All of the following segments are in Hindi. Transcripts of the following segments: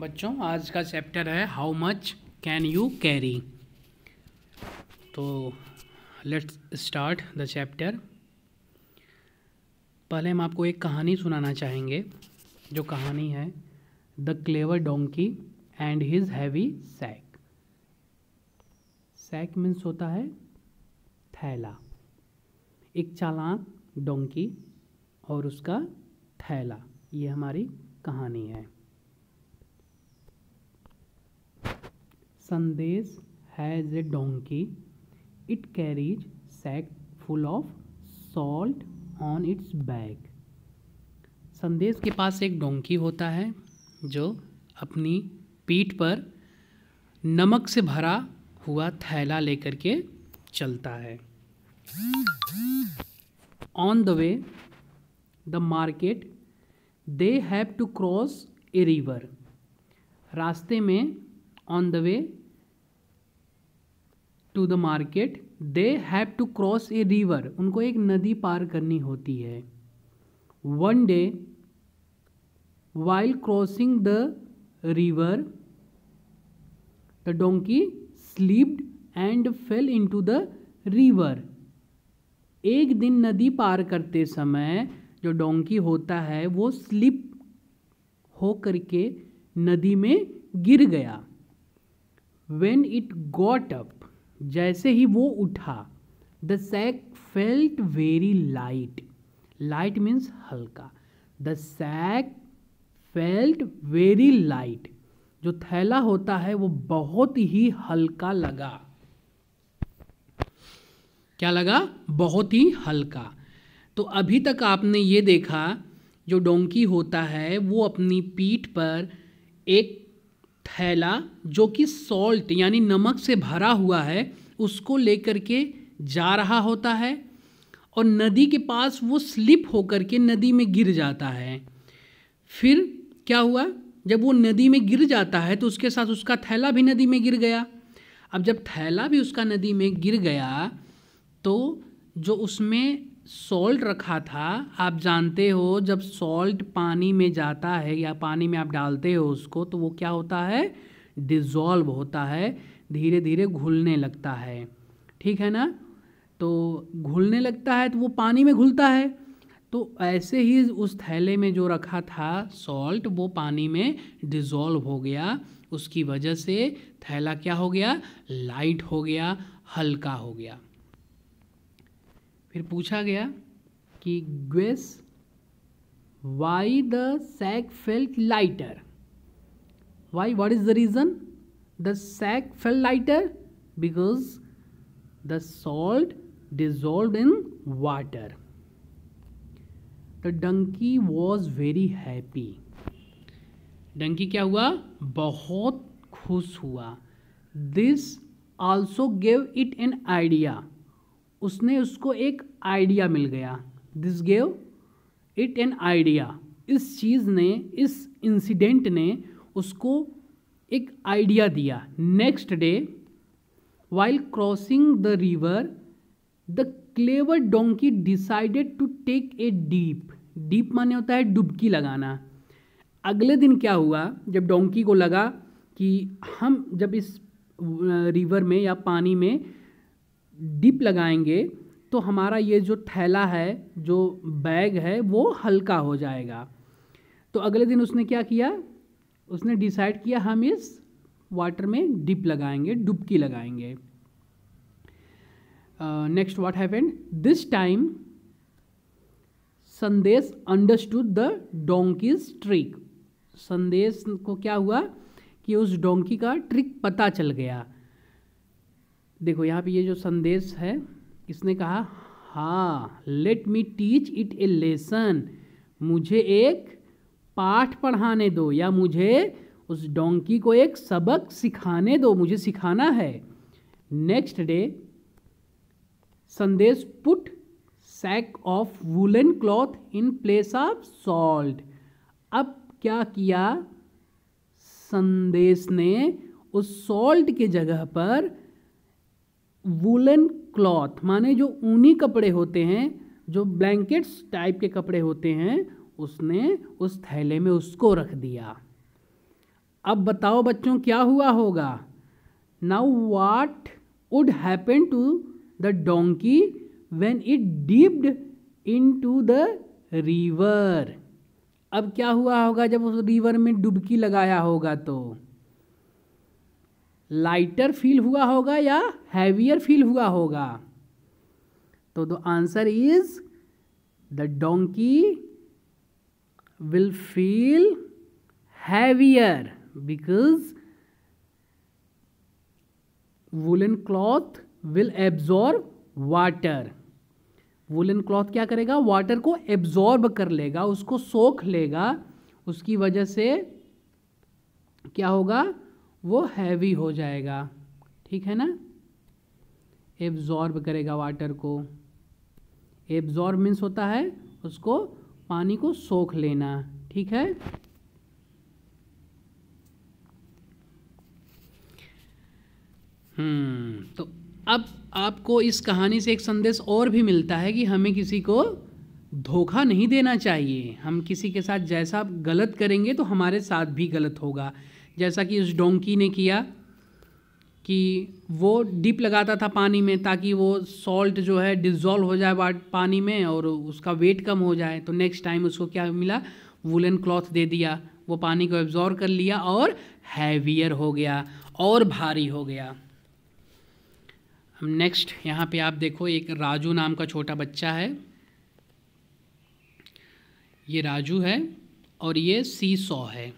बच्चों आज का चैप्टर है how much can you carry तो लेट्स स्टार्ट द चैप्टर पहले हम आपको एक कहानी सुनाना चाहेंगे जो कहानी है the clever donkey and his heavy sack sack means होता है थैला एक चालाक डोंकी और उसका थैला ये हमारी कहानी है Sandesh has a donkey it carries sack full of salt on its bag Sandesh के पास एक डोंकी होता है जो अपनी पीठ पर नमक से भरा हुआ थैला लेकर के चलता है on the way the market they have to cross a river रास्ते में on the way to the market they have to cross a river उनको एक नदी पार करनी होती है one day while crossing the river the donkey slipped and fell into the river एक दिन नदी पार करते समय जो डोंकी होता है वो स्लिप हो करके नदी में गिर गया वेन इट गॉट अप जैसे ही वो उठा the sack felt very light light means हल्का the sack felt very light जो थैला होता है वो बहुत ही हल्का लगा क्या लगा बहुत ही हल्का तो अभी तक आपने ये देखा जो डोंकी होता है वो अपनी पीठ पर एक थैला जो कि सॉल्ट यानी नमक से भरा हुआ है उसको लेकर के जा रहा होता है और नदी के पास वो स्लिप होकर के नदी में गिर जाता है फिर क्या हुआ जब वो नदी में गिर जाता है तो उसके साथ उसका थैला भी नदी में गिर गया अब जब थैला भी उसका नदी में गिर गया तो जो उसमें सॉल्ट रखा था आप जानते हो जब सॉल्ट पानी में जाता है या पानी में आप डालते हो उसको तो वो क्या होता है डिज़ोल्व होता है धीरे धीरे घुलने लगता है ठीक है ना तो घुलने लगता है तो वो पानी में घुलता है तो ऐसे ही उस थैले में जो रखा था सॉल्ट वो पानी में डिज़ोल्व हो गया उसकी वजह से थैला क्या हो गया लाइट हो गया हल्का हो गया फिर पूछा गया कि guess why the sack felt lighter why what is the reason the sack fell lighter because the salt dissolve in water the donkey was very happy donkey क्या हुआ बहुत खुश हुआ this also gave it an idea उसने उसको एक आइडिया मिल गया this gave it an idea इस चीज़ ने इस इंसिडेंट ने उसको एक आइडिया दिया next day while crossing the river the clever donkey decided to take a deep deep माने होता है डुबकी लगाना अगले दिन क्या हुआ जब डोंकी को लगा कि हम जब इस रिवर में या पानी में डीप लगाएंगे तो हमारा ये जो थैला है जो बैग है वो हल्का हो जाएगा तो अगले दिन उसने क्या किया उसने डिसाइड किया हम इस वाटर में डिप लगाएंगे डुबकी लगाएंगे next what happened this time Sandesh understood the donkey's trick Sandesh को क्या हुआ कि उस डोंकी का ट्रिक पता चल गया देखो यहाँ पे ये जो संदेश है किसने कहा हाँ let me teach it a lesson मुझे एक पाठ पढ़ाने दो या मुझे उस डोंकी को एक सबक सिखाने दो मुझे सिखाना है next day Sandesh put sack of woollen cloth in place of salt अब क्या किया संदेश ने उस सॉल्ट के जगह पर वुलन क्लॉथ माने जो ऊनी कपड़े होते हैं जो ब्लैंकेट्स टाइप के कपड़े होते हैं उसने उस थैले में उसको रख दिया अब बताओ बच्चों क्या हुआ होगा now what would happen to the donkey when it dipped into the river अब क्या हुआ होगा जब उस रिवर में डुबकी लगाया होगा तो लाइटर फील हुआ होगा या हैवियर फील हुआ होगा तो the answer is the donkey will feel heavier because woollen cloth will absorb water woollen cloth क्या करेगा वाटर को एब्जॉर्ब कर लेगा उसको सोख लेगा उसकी वजह से क्या होगा वो हैवी हो जाएगा ठीक है ना एब्जॉर्ब करेगा वाटर को एब्जॉर्ब मीन्स होता है उसको पानी को सोख लेना ठीक है हम्म, तो अब आपको इस कहानी से एक संदेश और भी मिलता है कि हमें किसी को धोखा नहीं देना चाहिए हम किसी के साथ जैसा गलत करेंगे तो हमारे साथ भी गलत होगा जैसा कि उस डोंकी ने किया कि वो डिप लगाता था पानी में ताकि वो सॉल्ट जो है डिज़ोल्व हो जाए पानी में और उसका वेट कम हो जाए तो नेक्स्ट टाइम उसको क्या मिला वुलन क्लॉथ दे दिया वो पानी को एब्जॉर्व कर लिया और हैवियर हो गया और भारी हो गया हम नेक्स्ट यहाँ पे आप देखो एक राजू नाम का छोटा बच्चा है ये राजू है और ये सी सौ है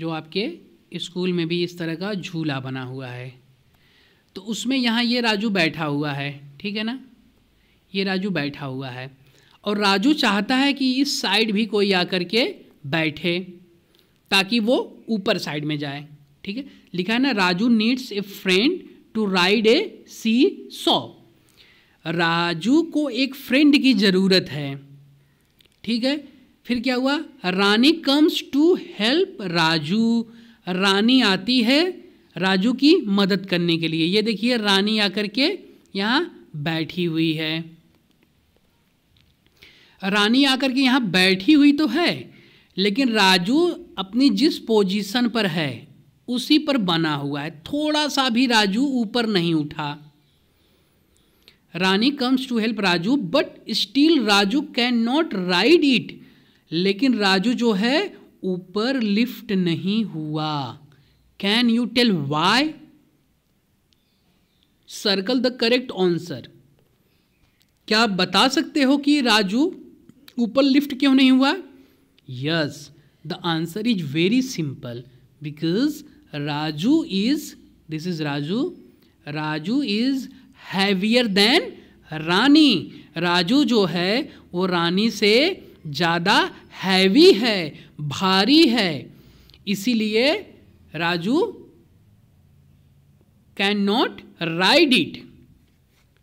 जो आपके स्कूल में भी इस तरह का झूला बना हुआ है तो उसमें यहाँ ये राजू बैठा हुआ है ठीक है ना ये राजू बैठा हुआ है और राजू चाहता है कि इस साइड भी कोई आकर के बैठे ताकि वो ऊपर साइड में जाए ठीक है लिखा है ना Raju needs a friend to ride a seesaw Raju को एक फ्रेंड की ज़रूरत है ठीक है फिर क्या हुआ Rani comes to help Raju Rani आती है राजू की मदद करने के लिए ये देखिए रानी आकर के यहाँ बैठी हुई है रानी आकर के यहाँ बैठी हुई तो है लेकिन राजू अपनी जिस पोजीशन पर है उसी पर बना हुआ है थोड़ा सा भी राजू ऊपर नहीं उठा Rani comes to help Raju but still Raju can not ride it लेकिन राजू जो है ऊपर लिफ्ट नहीं हुआ can you tell why circle the correct answer क्या आप बता सकते हो कि राजू ऊपर लिफ्ट क्यों नहीं हुआ yes the answer is very simple because Raju is this is Raju Raju is heavier than Rani Raju जो है वो रानी से ज़्यादा हैवी है भारी है इसीलिए Raju can not ride it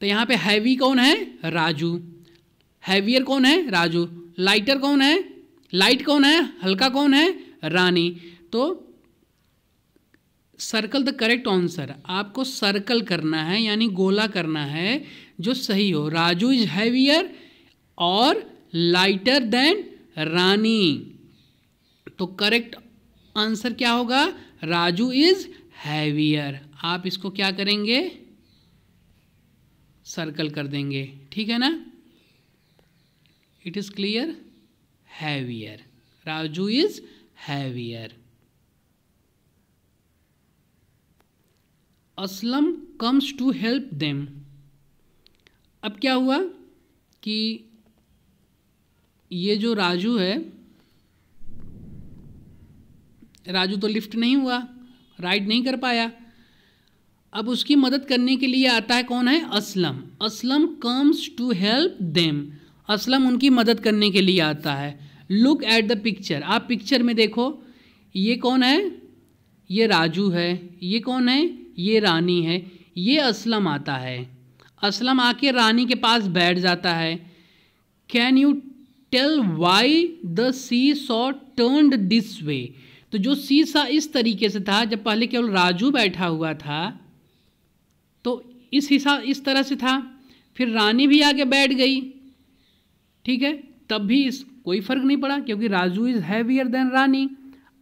तो यहाँ पे हैवी कौन है राजू हैवियर कौन है राजू लाइटर कौन है लाइट कौन है हल्का कौन है रानी तो सर्कल द करेक्ट आंसर आपको सर्कल करना है यानी गोला करना है जो सही हो राजू इज हैवियर और लाइटर देन रानी तो करेक्ट आंसर क्या होगा राजू इज हैवियर आप इसको क्या करेंगे सर्कल कर देंगे ठीक है ना it is clear heavier Raju is heavier Aslam comes to help them अब क्या हुआ कि ये जो राजू है राजू तो लिफ्ट नहीं हुआ राइड नहीं कर पाया अब उसकी मदद करने के लिए आता है कौन है Aslam Aslam comes to help them Aslam उनकी मदद करने के लिए आता है लुक एट द पिक्चर आप पिक्चर में देखो ये कौन है ये राजू है ये कौन है ये रानी है ये असलम आता है असलम आके रानी के पास बैठ जाता है can you tell why the seesaw turned this way तो जो सी सा इस तरीके से था जब पहले केवल राजू बैठा हुआ था तो इस हिसाब इस तरह से था फिर रानी भी आके बैठ गई ठीक है तब भी इस कोई फर्क नहीं पड़ा क्योंकि Raju is heavier than Rani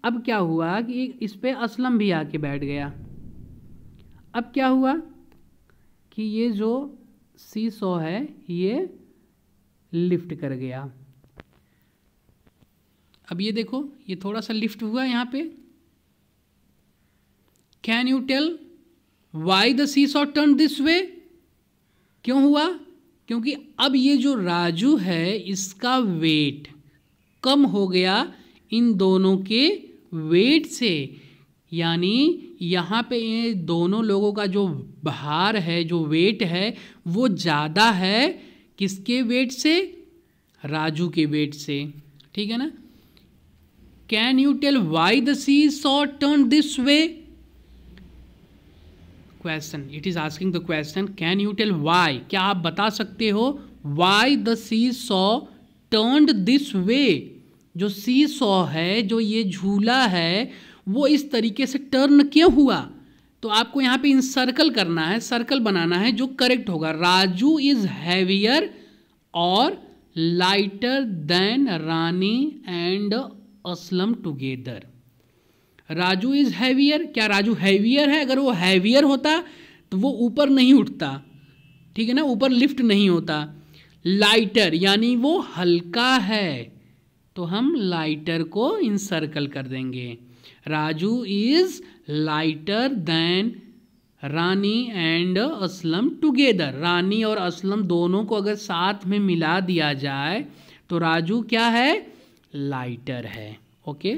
अब क्या हुआ कि इस पर असलम भी आके बैठ गया अब क्या हुआ कि ये जो सी सो है ये लिफ्ट कर गया अब ये देखो ये थोड़ा सा लिफ्ट हुआ यहाँ पे can you tell why the seesaw turn this way क्यों हुआ क्योंकि अब ये जो राजू है इसका वेट कम हो गया इन दोनों के वेट से यानी यहाँ पे ये दोनों लोगों का जो भार है जो वेट है वो ज़्यादा है किसके वेट से राजू के वेट से ठीक है ना can you tell why the seesaw turn this way question it is asking the question can you tell why क्या आप बता सकते हो why the seesaw turn this way जो सी सॉ है जो ये झूला है वो इस तरीके से टर्न क्यों हुआ तो आपको यहाँ पे इन सर्कल करना है सर्कल बनाना है जो करेक्ट होगा राजू इज हैवियर और lighter than Rani and Aslam together Raju is heavier क्या राजू हैवियर है अगर वो हैवियर होता तो वो ऊपर नहीं उठता ठीक है ना ऊपर लिफ्ट नहीं होता लाइटर यानी वो हल्का है तो हम लाइटर को इंसर्कल कर देंगे Raju is lighter than Rani and Aslam together Rani और असलम दोनों को अगर साथ में मिला दिया जाए तो राजू क्या है लाइटर है ओके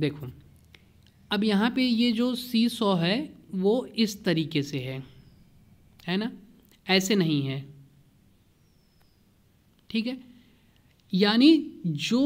देखो अब यहाँ पे ये जो सी सौ है वो इस तरीके से है है ना ऐसे नहीं है ठीक है यानी जो